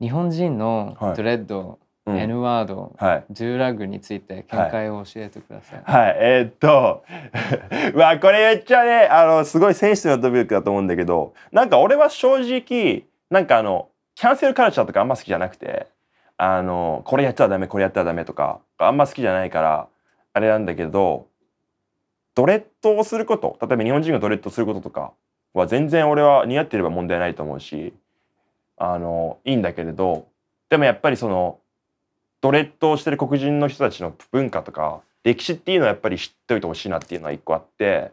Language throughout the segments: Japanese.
日本人のドレッド、はい、N ワード、はい、ドゥーラグについて見解を教えてください。はい、はい、えー、っと、わこれめっちゃね、あの、すごいセンシティブなトピックだと思うんだけど、なんか俺は正直、なんかあの、キャンセルカルチャーとかあんま好きじゃなくて、あの、これやったらダメ、これやったらダメとか、あんま好きじゃないから、あれなんだけど、ドレッドをすること、例えば日本人がドレッドすることとかは全然俺は似合ってれば問題ないと思うし、あのいいんだけれどでもやっぱりそのドレッドをしてる黒人の人たちの文化とか歴史っていうのはやっぱり知っておいてほしいなっていうのは一個あって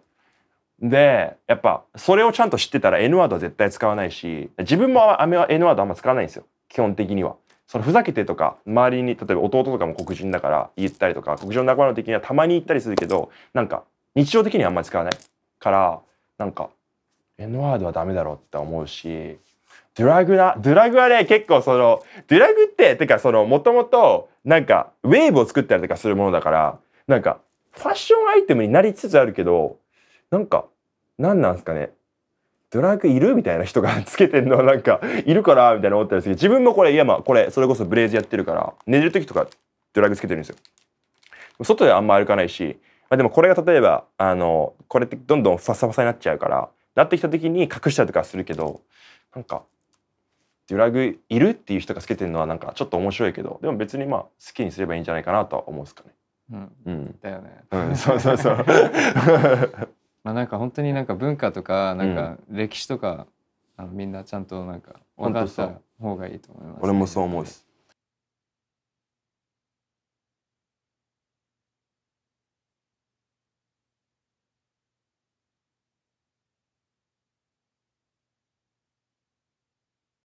でやっぱそれをちゃんと知ってたら N ワードは絶対使わないし自分もあんま N ワードあんま使わないんですよ基本的には。そのふざけてとか周りに例えば弟とかも黒人だから言ったりとか黒人の仲間の時にはたまに言ったりするけどなんか日常的にはあんまり使わないからなんか N ワードはダメだろうって思うしドラグだ。ドラグはね、結構その、ドラグって、てかその、もともと、なんか、ウェーブを作ったりとかするものだから、なんか、ファッションアイテムになりつつあるけど、なんか、何なんすかね。ドラッグいるみたいな人がつけてんの なんか、いるからみたいな思ったんですけど、自分もこれ、いやまあ、これ、それこそブレーズやってるから、寝る時とかドラッグつけてるんですよ。外であんま歩かないし、まあ、でもこれが例えば、あの、これってどんどんファサファサになっちゃうから、なってきた時に隠したりとかするけど、なんか、デュラグいるっていう人がつけてるのはなんかちょっと面白いけどでも別にまあ好きにすればいいんじゃないかなとは思うんですかね。うん、うん、だよね、うん、そうそうそう まあなんか本当になんか文化とかなんか歴史とか、うん、あのみんなちゃんとなんか分かった方がいいと思います、ね、俺もそう思うです